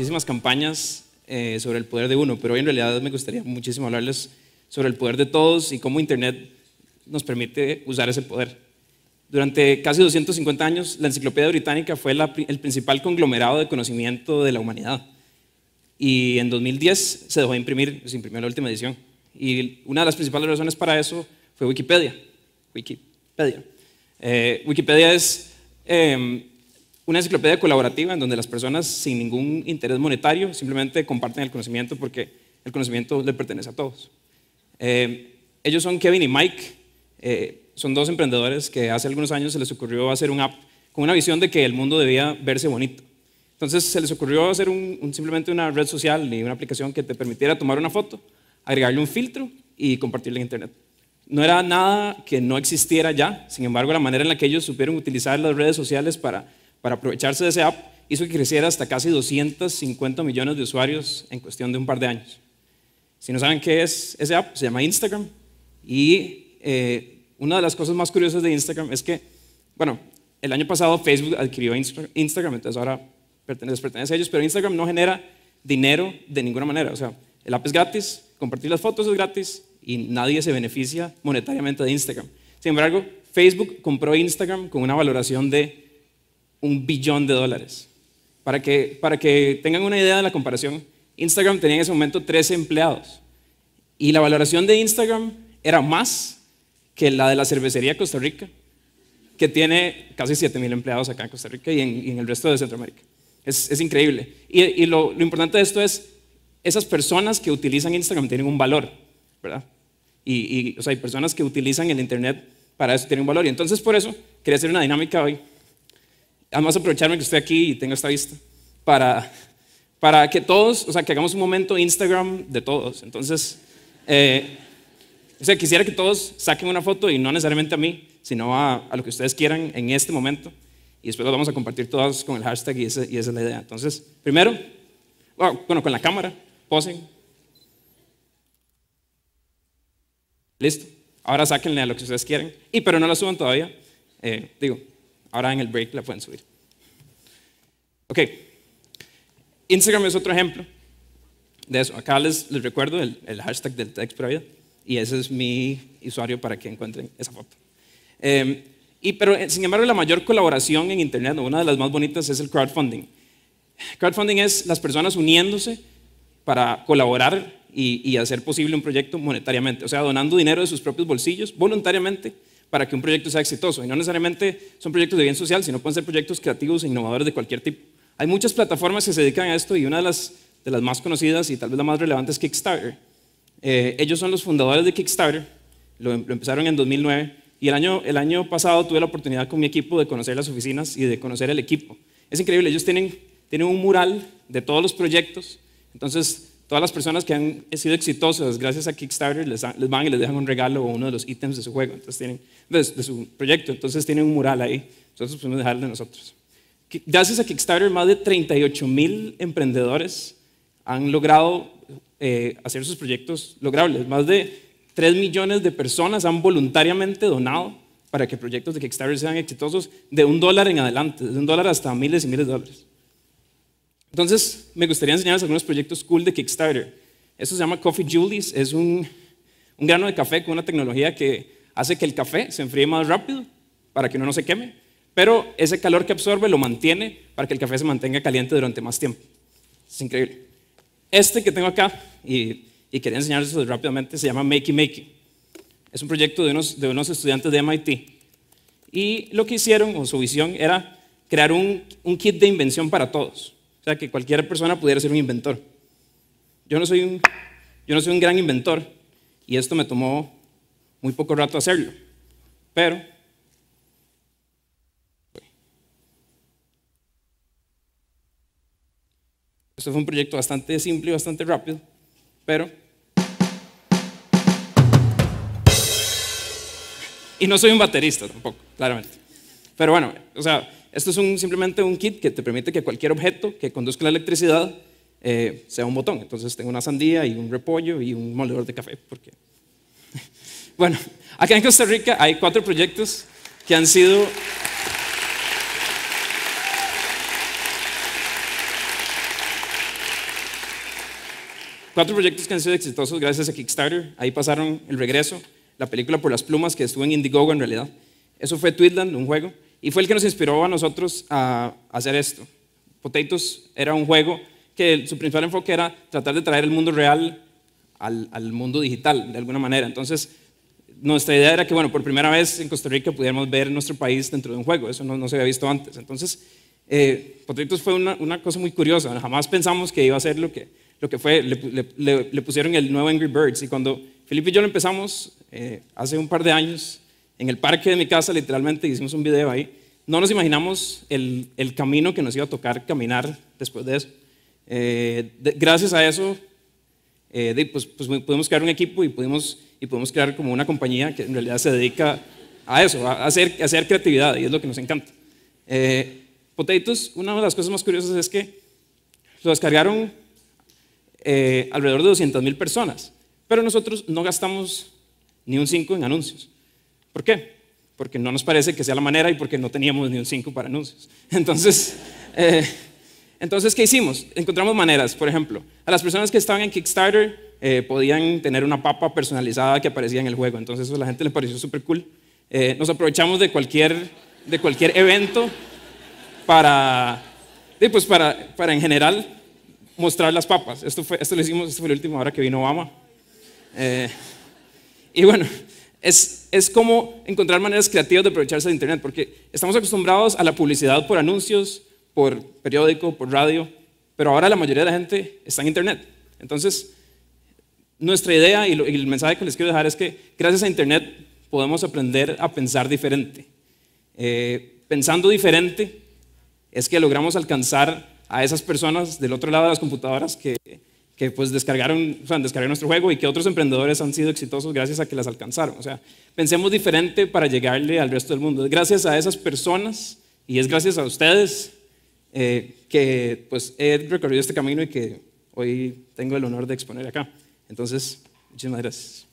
muchísimas campañas eh, sobre el poder de uno, pero hoy en realidad me gustaría muchísimo hablarles sobre el poder de todos y cómo Internet nos permite usar ese poder. Durante casi 250 años, la Enciclopedia Británica fue el principal conglomerado de conocimiento de la humanidad. Y en 2010 se dejó de imprimir, se imprimió la última edición. Y una de las principales razones para eso fue Wikipedia. Wikipedia. Eh, Wikipedia es em, una enciclopedia colaborativa en donde las personas sin ningún interés monetario simplemente comparten el conocimiento porque el conocimiento le pertenece a todos. Eh, ellos son Kevin y Mike, eh, son dos emprendedores que hace algunos años se les ocurrió hacer un app con una visión de que el mundo debía verse bonito. Entonces se les ocurrió hacer simplemente una red social y una aplicación que te permitiera tomar una foto, agregarle un filtro y compartirla en Internet. No era nada que no existiera ya, sin embargo la manera en la que ellos supieron utilizar las redes sociales para para aprovecharse de ese app, hizo que creciera hasta casi 250 millones de usuarios en cuestión de un par de años. Si no saben qué es ese app, se llama Instagram. Y eh, una de las cosas más curiosas de Instagram es que, bueno, el año pasado Facebook adquirió Instagram, entonces ahora pertenece, pertenece a ellos, pero Instagram no genera dinero de ninguna manera. O sea, el app es gratis, compartir las fotos es gratis y nadie se beneficia monetariamente de Instagram. Sin embargo, Facebook compró Instagram con una valoración de un billón de dólares. Para que, para que tengan una idea de la comparación, Instagram tenía en ese momento 13 empleados y la valoración de Instagram era más que la de la cervecería Costa Rica, que tiene casi mil empleados acá en Costa Rica y en, el resto de Centroamérica. Es, increíble. Y, lo, importante de esto es, esas personas que utilizan Instagram tienen un valor, ¿verdad? Y, o sea, hay personas que utilizan el Internet para eso, tienen un valor. Y entonces por eso quería hacer una dinámica hoy además aprovecharme que estoy aquí y tengo esta vista, para, para que todos, o sea, que hagamos un momento Instagram de todos. Entonces, eh, o sea, quisiera que todos saquen una foto y no necesariamente a mí, sino a, lo que ustedes quieran en este momento. Y después lo vamos a compartir todos con el hashtag y esa, y es la idea. Entonces, primero, ah, bueno, con la cámara, posen. Listo. Ahora sáquenle a lo que ustedes quieren. Y pero no la suban todavía. Eh, digo, Ahora en el break la pueden subir. Ok. Instagram es otro ejemplo de eso. Acá les, recuerdo el, hashtag del text y ese es mi usuario para que encuentren esa foto. Em, y, pero eh, sin embargo, la mayor colaboración en Internet, una de las más bonitas, es el crowdfunding. Crowdfunding es las personas uniéndose para colaborar y hacer posible un proyecto monetariamente, o sea, donando dinero de sus propios bolsillos voluntariamente para que un proyecto sea exitoso. Y no necesariamente son proyectos de bien social, sino pueden ser proyectos creativos e innovadores de cualquier tipo. Hay muchas plataformas que se dedican a esto y una de las, más conocidas y tal vez la más relevante es Kickstarter. Eh, ellos son los fundadores de Kickstarter, lo, empezaron en 2009 y el año, pasado tuve la oportunidad con mi equipo de conocer las oficinas y de conocer el equipo. Es increíble, ellos tienen, tienen un mural de todos los proyectos, entonces Todas las personas que han sido exitosas gracias a Kickstarter les, van y les dejan un regalo o uno de los ítems de su juego, entonces tienen, de, su proyecto, entonces tienen un mural ahí, entonces podemos dejarlo de nosotros. Gracias a Kickstarter, más de 38 mil emprendedores han logrado eh, hacer sus proyectos logrables. Más de 3 millones de personas han voluntariamente donado para que proyectos de Kickstarter sean exitosos de un dólar en adelante, de un dólar hasta miles y miles de dólares. Entonces, me gustaría enseñarles algunos proyectos cool de Kickstarter. Esto se llama Coffee Julies, es un, grano de café con una tecnología que hace que el café se enfríe más rápido para que uno no se queme, pero ese calor que absorbe lo mantiene para que el café se mantenga caliente durante más tiempo. Es increíble. Este que tengo acá, y, quería enseñarles rápidamente, se llama Makey Makey. Es un proyecto de unos, estudiantes de MIT. Y lo que hicieron, o su visión, era crear un kit de invención para todos que cualquier persona pudiera ser un inventor. Yo no soy un, yo no soy un gran inventor y esto me tomó muy poco rato hacerlo, pero... Esto fue un proyecto bastante simple y bastante rápido, pero... Y no soy un baterista tampoco, claramente. Pero bueno, o sea, esto es simplemente un kit que te permite que cualquier objeto que conduzca la electricidad eh, sea un botón. Entonces tengo una sandía y un repollo y un moledor de café. bueno, acá en Costa Rica hay cuatro proyectos que han sido... Cuatro proyectos que han sido exitosos gracias a Kickstarter. Ahí pasaron El Regreso, la película Por las Plumas, que estuvo en Indiegogo en realidad. Eso fue Tweetland, un juego. Y fue el que nos inspiró a nosotros a hacer esto. Potatoes era un juego que su principal enfoque era tratar de traer el mundo real al, mundo digital, de alguna manera. Entonces, nuestra idea era que, bueno, por primera vez en Costa Rica pudiéramos ver nuestro país dentro de un juego. Eso no, se había visto antes. Entonces, eh, Potatoes fue una, cosa muy curiosa. jamás pensamos que iba a ser lo que, lo que fue. Le, pusieron el nuevo Angry Birds. Y cuando Felipe y yo lo empezamos eh, hace un par de años, en el parque de mi casa, literalmente, hicimos un video ahí. No nos imaginamos el, camino que nos iba a tocar caminar después de eso. Eh, gracias a eso, eh, pues, pues, pudimos crear un equipo y pudimos, y crear como una compañía que en realidad se dedica a eso, a hacer, hacer creatividad, y es lo que nos encanta. Eh, una de las cosas más curiosas es que lo descargaron eh, alrededor de 200 mil personas, pero nosotros no gastamos ni un 5 en anuncios. ¿Por qué? Porque no nos parece que sea la manera y porque no teníamos ni un 5 para anuncios. Entonces, eh, entonces, ¿qué hicimos? Encontramos maneras, por ejemplo, a las personas que estaban en Kickstarter eh, podían tener una papa personalizada que aparecía en el juego, entonces eso a la gente le pareció súper cool. Eh, nos aprovechamos de cualquier, de cualquier evento para, pues para, para, en general mostrar las papas. Esto, fue, esto lo hicimos, esto fue la última hora que vino Obama. y bueno, es, es como encontrar maneras creativas de aprovecharse de Internet, porque estamos acostumbrados a la publicidad por anuncios, por periódico, por radio, pero ahora la mayoría de la gente está en Internet. Entonces, nuestra idea y, el mensaje que les quiero dejar es que gracias a Internet podemos aprender a pensar diferente. Eh, pensando diferente es que logramos alcanzar a esas personas del otro lado de las computadoras que que pues descargaron, o sea, nuestro juego y que otros emprendedores han sido exitosos gracias a que las alcanzaron. O sea, pensemos diferente para llegarle al resto del mundo. Gracias a esas personas y es gracias a ustedes eh, que pues he recorrido este camino y que hoy tengo el honor de exponer acá. Entonces, muchísimas gracias.